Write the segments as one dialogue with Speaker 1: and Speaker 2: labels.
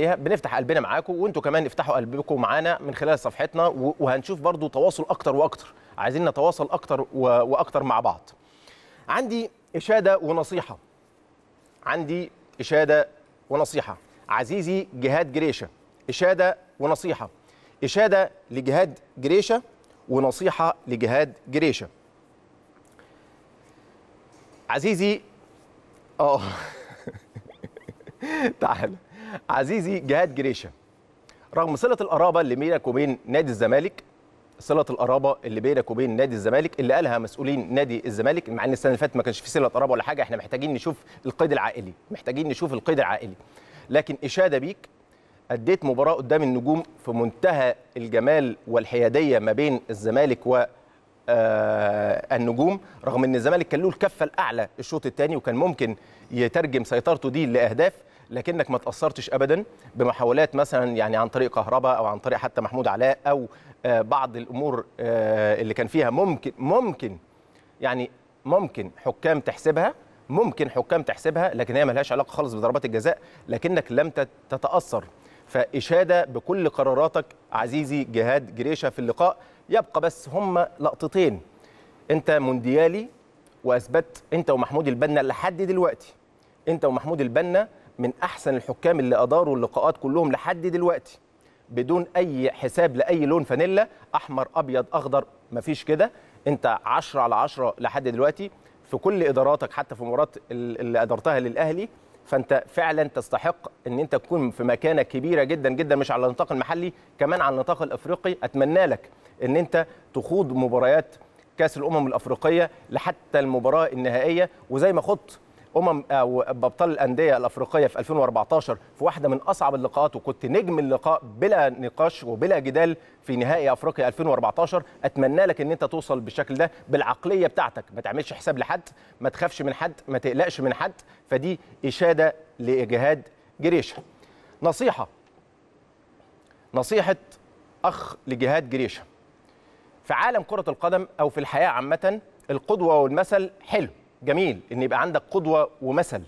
Speaker 1: بنفتح قلبنا معاكم وانتوا كمان افتحوا قلبكم معانا من خلال صفحتنا وهنشوف برضو تواصل اكتر واكتر عايزين نتواصل اكتر واكتر مع بعض عندي اشاده ونصيحه عندي اشاده ونصيحه عزيزي جهاد جريشه اشاده ونصيحه اشاده لجهاد جريشه ونصيحه لجهاد جريشه عزيزي اه تعال عزيزي جهاد جريشه رغم صله القرابه اللي بينك وبين نادي الزمالك صله القرابه اللي بينك وبين نادي الزمالك اللي قالها مسؤولين نادي الزمالك مع ان السنه اللي فاتت ما كانش في صله قرابه ولا حاجه احنا محتاجين نشوف القيد العائلي محتاجين نشوف القيد العائلي لكن اشاده بيك اديت مباراه قدام النجوم في منتهى الجمال والحياديه ما بين الزمالك و آه النجوم رغم ان الزمالك كان له الكفه الاعلى الشوط الثاني وكان ممكن يترجم سيطرته دي لاهداف لكنك ما تاثرتش ابدا بمحاولات مثلا يعني عن طريق كهرباء او عن طريق حتى محمود علاء او آه، بعض الامور آه، اللي كان فيها ممكن ممكن يعني ممكن حكام تحسبها ممكن حكام تحسبها لكن هي ما لهاش علاقه خالص بضربات الجزاء لكنك لم تتاثر فاشاده بكل قراراتك عزيزي جهاد جريشه في اللقاء يبقى بس هما لقطتين انت مونديالي واثبت انت ومحمود البنا لحد دلوقتي انت ومحمود البنا من احسن الحكام اللي اداروا اللقاءات كلهم لحد دلوقتي بدون اي حساب لاي لون فانيلا احمر ابيض اخضر مفيش كده انت 10 على 10 لحد دلوقتي في كل اداراتك حتى في مباراه اللي ادرتها للاهلي فانت فعلا تستحق ان انت تكون في مكانه كبيره جدا جدا مش على النطاق المحلي كمان على النطاق الافريقي اتمنى لك ان انت تخوض مباريات كاس الامم الافريقيه لحتى المباراه النهائيه وزي ما خضت امم او آه، ابطال الانديه الافريقيه في 2014 في واحده من اصعب اللقاءات وكنت نجم اللقاء بلا نقاش وبلا جدال في نهائي افريقيا 2014 اتمنى لك ان انت توصل بالشكل ده بالعقليه بتاعتك ما تعملش حساب لحد ما تخافش من حد ما تقلقش من حد فدي اشاده لاجهاد جريشه نصيحه نصيحه اخ لجهاد جريشه في عالم كره القدم او في الحياه عامه القدوه والمثل حلو جميل ان يبقى عندك قدوه ومثل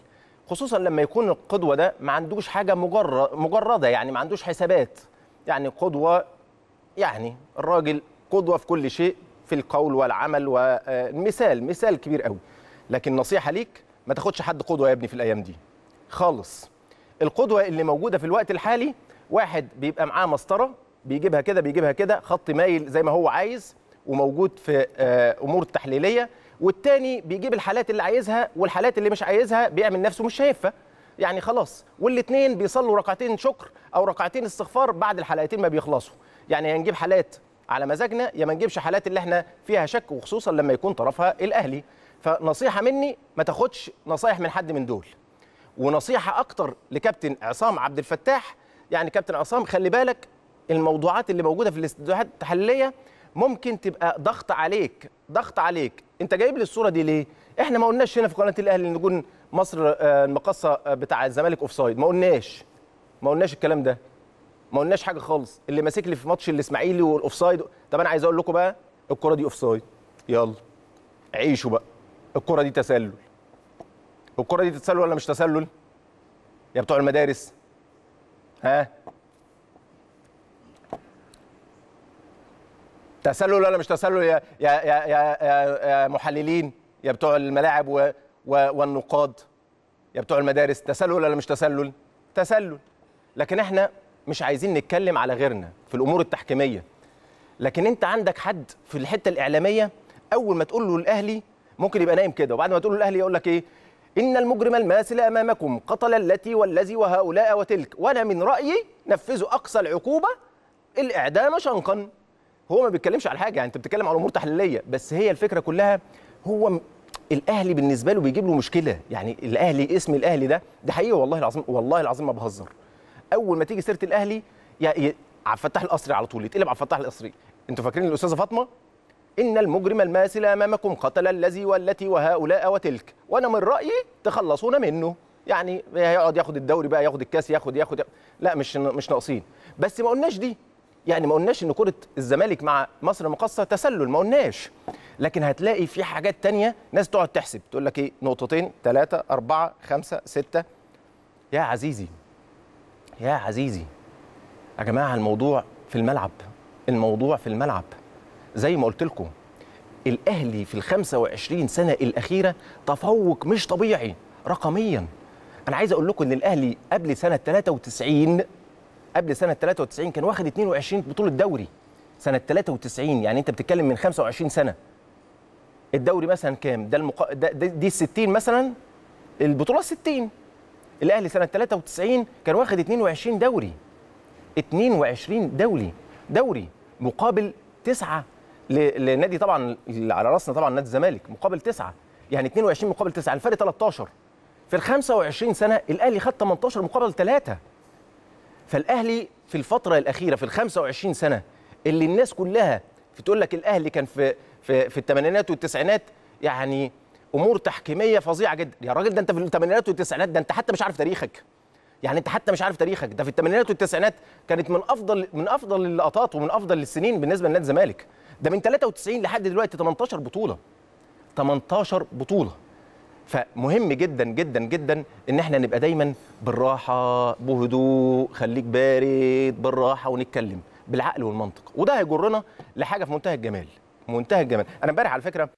Speaker 1: خصوصا لما يكون القدوه ده ما عندوش حاجه مجرد مجرده يعني ما عندوش حسابات يعني قدوه يعني الراجل قدوه في كل شيء في القول والعمل والمثال آه، مثال كبير قوي لكن نصيحه ليك ما تاخدش حد قدوه يا ابني في الايام دي خالص القدوه اللي موجوده في الوقت الحالي واحد بيبقى معاه مسطره بيجيبها كده بيجيبها كده خط مايل زي ما هو عايز وموجود في آه، امور تحليليه والتاني بيجيب الحالات اللي عايزها والحالات اللي مش عايزها بيعمل نفسه مش شايفها يعني خلاص والاثنين بيصلوا ركعتين شكر او ركعتين استغفار بعد الحلقتين ما بيخلصوا يعني هنجيب حالات على مزاجنا يا ما نجيبش حالات اللي احنا فيها شك وخصوصا لما يكون طرفها الاهلي فنصيحه مني ما تاخدش نصايح من حد من دول ونصيحه اكتر لكابتن عصام عبد الفتاح يعني كابتن عصام خلي بالك الموضوعات اللي موجوده في الاستديوهات التحليليه ممكن تبقى ضغط عليك ضغط عليك انت جايب لي الصوره دي ليه احنا ما قلناش هنا في قناه الاهلي ان جون مصر آه، المقصه آه، بتاع الزمالك اوف سايد ما قلناش ما قلناش الكلام ده ما قلناش حاجه خالص اللي ماسك لي في ماتش الاسماعيلي والاوفسايد طب انا عايز اقول لكم بقى الكره دي اوفسايد يلا عيشوا بقى الكره دي تسلل الكره دي تسلل ولا مش تسلل يا بتوع المدارس ها تسلل ولا مش تسلل يا يا يا يا, يا محللين يا بتوع الملاعب و و والنقاد يا بتوع المدارس تسلل ولا مش تسلل تسلل لكن احنا مش عايزين نتكلم على غيرنا في الامور التحكيميه لكن انت عندك حد في الحته الاعلاميه اول ما تقول له الاهلي ممكن يبقى نايم كده وبعد ما تقول له الاهلي يقول لك ايه ان المجرم الماسل امامكم قتل التي والذي وهؤلاء وتلك وانا من رايي نفذوا اقصى العقوبه الاعدام شنقا هو ما بيتكلمش على حاجه يعني انت بتتكلم على امور تحليليه بس هي الفكره كلها هو الاهلي بالنسبه له بيجيب له مشكله يعني الاهلي اسم الاهلي ده ده حقيقي والله العظيم والله العظيم ما بهزر اول ما تيجي سيره الاهلي يعني عبد الفتاح القصري على طول يتقلب عبد الفتاح القصري انتوا فاكرين الاستاذه فاطمه ان المجرم الماسل امامكم قتل الذي والتي وهؤلاء وتلك وانا من رايي تخلصون منه يعني هيقعد ياخد الدوري بقى ياخد الكاس ياخد ياخد, ياخد. لا مش مش ناقصين بس ما قلناش دي يعني ما قلناش ان كره الزمالك مع مصر المقاصه تسلل ما قلناش لكن هتلاقي في حاجات تانية ناس تقعد تحسب تقول لك ايه نقطتين ثلاثة أربعة خمسة ستة يا عزيزي يا عزيزي يا جماعة الموضوع في الملعب الموضوع في الملعب زي ما قلت لكم الأهلي في ال 25 سنة الأخيرة تفوق مش طبيعي رقميا أنا عايز أقول لكم إن الأهلي قبل سنة 93 قبل سنه 93 كان واخد 22 بطوله دوري سنه 93 يعني انت بتتكلم من 25 سنه الدوري مثلا كام ده, المقا... ده دي ال 60 مثلا البطوله 60 الاهلي سنه 93 كان واخد 22 دوري 22 دولي دوري مقابل تسعه للنادي طبعا على راسنا طبعا نادي الزمالك مقابل تسعه يعني 22 مقابل تسعة الفرق 13 في ال 25 سنه الاهلي خد 18 مقابل 3 فالاهلي في الفتره الاخيره في ال 25 سنه اللي الناس كلها بتقول لك الاهلي كان في في في الثمانينات والتسعينات يعني امور تحكيميه فظيعه جدا يا راجل ده انت في الثمانينات والتسعينات ده انت حتى مش عارف تاريخك يعني انت حتى مش عارف تاريخك ده في الثمانينات والتسعينات كانت من افضل من افضل اللقطات ومن افضل السنين بالنسبه لنادي الزمالك ده من 93 لحد دلوقتي 18 بطوله 18 بطوله فمهم جدا جدا جدا ان احنا نبقى دايما بالراحه بهدوء خليك بارد بالراحه ونتكلم بالعقل والمنطق وده هيجرنا لحاجه في منتهى الجمال منتهى الجمال انا امبارح على فكره